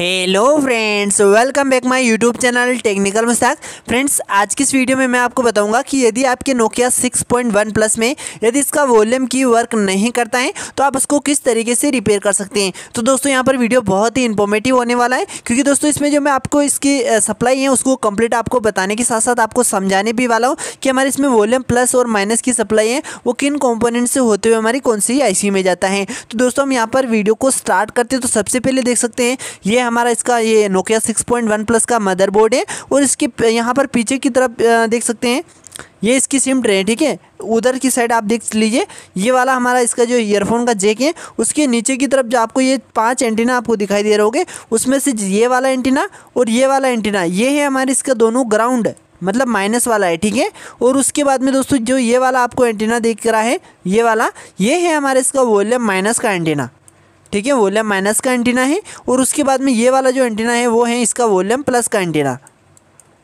hello friends welcome back my YouTube channel technical Mushtaq friends आज की इस वीडियो में मैं आपको बताऊंगा कि यदि आपके नोकिया 6.1 प्लस में यदि इसका वॉल्यूम की वर्क नहीं करता है तो आप उसको किस तरीके से रिपेयर कर सकते हैं तो दोस्तों यहाँ पर वीडियो बहुत ही इन्फॉर्मेटिव होने वाला है क्योंकि दोस्तों इसमें जो मैं आपको इसकी सप्लाई है उसको कम्प्लीट आपको बताने के साथ साथ आपको समझाने भी वाला हूँ कि हमारे इसमें वॉल्यूम प्लस और माइनस की सप्लाई है वो किन कॉम्पोनेंट से होते हुए हमारी कौन सी आई में जाता है तो दोस्तों हम यहाँ पर वीडियो को स्टार्ट करते हैं तो सबसे पहले देख सकते हैं ये हमारा इसका ये Nokia six point one plus का मदरबोर्ड है और इसके यहाँ पर पीछे की तरफ देख सकते हैं ये इसकी सिम ट्रे है ठीक है उधर की साइड आप देख लीजिए ये वाला हमारा इसका जो ईयरफोन का जेक है उसके नीचे की तरफ जो आपको ये पांच एंटीना आपको दिखाई दे रहे होंगे उसमें से ये वाला एंटीना और ये वाला एंटीना ये है हमारे इसका दोनों ग्राउंड मतलब माइनस वाला है ठीक है और उसके बाद में दोस्तों जो ये वाला आपको एंटीना देख रहा है ये वाला ये है हमारे इसका वॉल्यूम माइनस का एंटीना ठीक है वॉल्यूम माइनस का एंटीना है और उसके बाद में ये वाला जो एंटीना है वो है इसका वॉल्यूम प्लस का एंटीना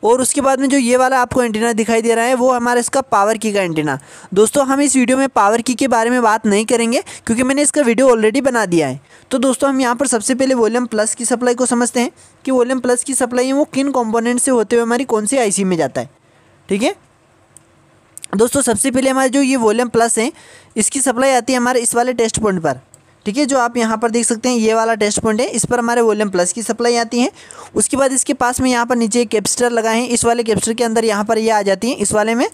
और उसके बाद में जो ये वाला आपको एंटीना दिखाई दे रहा है वो हमारा इसका पावर की का एंटीना दोस्तों हम इस वीडियो में पावर की के बारे में बात नहीं करेंगे क्योंकि मैंने इसका वीडियो ऑलरेडी बना दिया है तो दोस्तों हम यहाँ पर सबसे पहले वॉल्यूम प्लस की सप्लाई को समझते हैं कि वॉल्यूम प्लस की सप्लाई है वो किन कॉम्पोनेंट से होते हुए हमारी कौन सी आई में जाता है ठीक है दोस्तों सबसे पहले हमारे जो ये वॉल्यूम प्लस है इसकी सप्लाई आती है हमारे इस वाले टेस्ट पॉइंट पर ठीक है जो आप यहाँ पर देख सकते हैं ये वाला टेस्ट पॉइंट है इस पर हमारे वॉल्यूम प्लस की सप्लाई आती है उसके बाद इसके पास में यहाँ पर नीचे एक कैपेसिटर लगाए हैं इस वाले कैप्सटर के अंदर यहाँ पर ये आ जाती है इस वाले में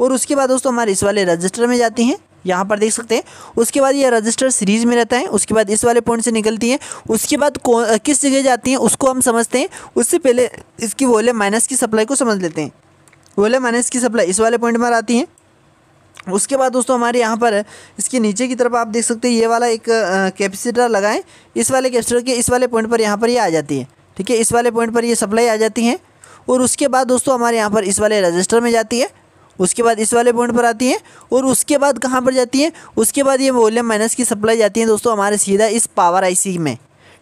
और उसके बाद दोस्तों हमारे इस वाले रजिस्टर में जाती हैं यहाँ पर देख सकते हैं उसके बाद ये रजिस्टर सीरीज में रहता है उसके बाद इस वाले पॉइंट से निकलती है उसके बाद किस जगह जाती है उसको हम समझते हैं उससे पहले इसकी वॉल्यूम माइनस की सप्लाई को समझ लेते हैं वॉल्यूम माइनस की सप्लाई इस वाले पॉइंट पर आती है उसके बाद दोस्तों हमारे यहाँ पर इसके नीचे की तरफ आप देख सकते हैं ये वाला एक कैपेसिटर लगाएं इस वाले कैपेसिटर के इस वाले पॉइंट पर यहाँ पर ये यह आ जाती है ठीक है इस वाले पॉइंट पर ये सप्लाई आ जाती है और उसके बाद दोस्तों हमारे यहाँ पर इस वाले रजिस्टर में जाती है उसके बाद इस वाले पॉइंट पर आती है और उसके बाद कहाँ पर जाती है उसके बाद ये वॉल्यूम माइनस की सप्लाई जाती है दोस्तों हमारे सीधा इस पावर आई में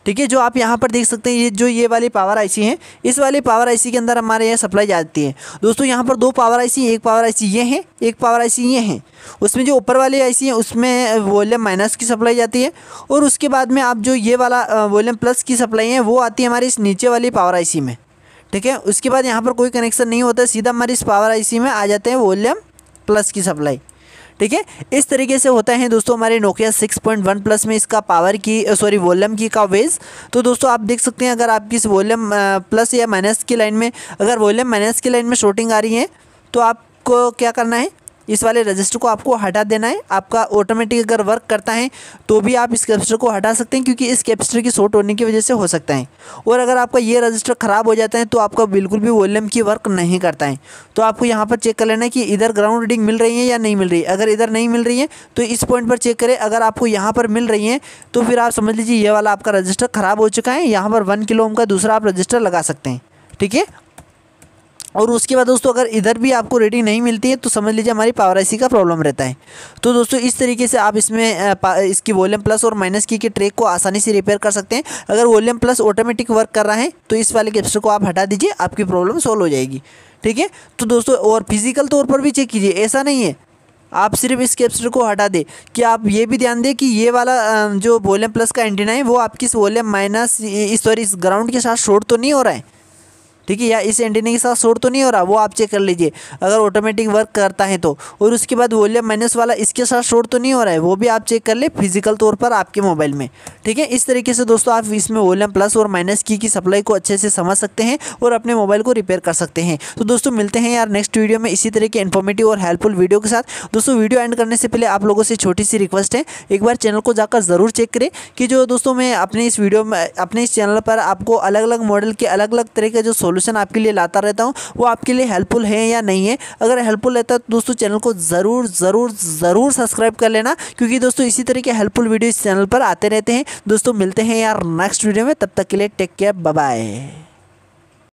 ठीक है जो आप यहाँ पर देख सकते हैं ये जो ये वाली पावर आईसी है इस वाली पावर आईसी के अंदर हमारे यहाँ सप्लाई जाती है दोस्तों यहाँ पर दो पावर आईसी एक पावर आईसी ये है एक पावर आईसी ये है उसमें जो ऊपर वाली आईसी है उसमें वॉल्यूम माइनस की सप्लाई जाती है और उसके बाद में आप जो ये वाला वॉल्यूम प्लस की सप्लाई है वो आती है हमारी इस नीचे वाली पावर आईसी में ठीक है उसके बाद यहाँ पर कोई कनेक्शन नहीं होता सीधा हमारी इस पावर आईसी में आ जाते हैं वॉल्यूम प्लस की सप्लाई ठीक है इस तरीके से होता है दोस्तों हमारे Nokia six point one plus में इसका पावर की सॉरी वॉल्यूम की का वेज तो दोस्तों आप देख सकते हैं अगर आपकी इस वॉल्यूम प्लस या माइनस की लाइन में अगर वॉल्यूम माइनस की लाइन में शॉर्टिंग आ रही है तो आपको क्या करना है इस वाले रजिस्टर को आपको हटा देना है आपका ऑटोमेटिक अगर वर्क करता है तो भी आप इस कैपेसिटर को हटा सकते हैं क्योंकि इस कैपेसिटर की शॉर्ट होने की वजह से हो सकता है और अगर आपका ये रजिस्टर ख़राब हो जाता है तो आपका बिल्कुल भी वॉल्यूम की वर्क नहीं करता है तो आपको यहाँ पर चेक कर लेना है कि इधर ग्राउंड रीडिंग मिल रही है या नहीं मिल रही है अगर इधर नहीं मिल रही है तो इस पॉइंट पर चेक करें अगर आपको यहाँ पर मिल रही है तो फिर आप समझ लीजिए ये वाला आपका रजिस्टर ख़राब हो चुका है यहाँ पर वन किलो का दूसरा आप रजिस्टर लगा सकते हैं ठीक है और उसके बाद दोस्तों अगर इधर भी आपको रेटिंग नहीं मिलती है तो समझ लीजिए हमारी पावर आईसी का प्रॉब्लम रहता है तो दोस्तों इस तरीके से आप इसमें इसकी वॉल्यूम प्लस और माइनस की के ट्रैक को आसानी से रिपेयर कर सकते हैं अगर वॉल्यूम प्लस ऑटोमेटिक वर्क कर रहा है तो इस वाले कैप्सर को आप हटा दीजिए आपकी प्रॉब्लम सॉल्व हो जाएगी ठीक है तो दोस्तों और फिजिकल तौर पर भी चेक कीजिए ऐसा नहीं है आप सिर्फ इस कैप्सर को हटा दें कि आप ये भी ध्यान दें कि ये वाला जो वॉल्यूम प्लस का एंटीना है वो आपकी वॉल्यूम माइनस सॉरी इस ग्राउंड के साथ शॉर्ट तो नहीं हो रहा है ठीक है या इस एंटीना के साथ शोर तो नहीं हो रहा वो आप चेक कर लीजिए अगर ऑटोमेटिक वर्क करता है तो और उसके बाद वॉल्यूम माइनस वाला इसके साथ शोर तो नहीं हो रहा है वो भी आप चेक कर ले फिजिकल तौर पर आपके मोबाइल में ठीक है इस तरीके से दोस्तों आप इसमें वॉल्यूम प्लस और माइनस की की सप्लाई को अच्छे से समझ सकते हैं और अपने मोबाइल को रिपेयर कर सकते हैं तो दोस्तों मिलते हैं यार नेक्स्ट वीडियो में इसी तरह के इन्फॉर्मेटिव और हेल्पफुल वीडियो के साथ दोस्तों वीडियो एंड करने से पहले आप लोगों से छोटी सी रिक्वेस्ट है एक बार चैनल को जाकर ज़रूर चेक करें कि जो दोस्तों मैं अपने इस वीडियो में अपने इस चैनल पर आपको अलग अलग मॉडल के अलग अलग तरह के जो सोल्यूशन सोल्यूशन आपके लिए लाता रहता हूँ वो आपके लिए हेल्पफुल है या नहीं है अगर हेल्पफुल रहता है तो दोस्तों चैनल को ज़रूर ज़रूर ज़रूर सब्सक्राइब कर लेना क्योंकि दोस्तों इसी तरह के हेल्पफुल वीडियो इस चैनल पर आते रहते हैं दोस्तों मिलते हैं यार नेक्स्ट वीडियो में तब तक के लिए टेक केयर बाय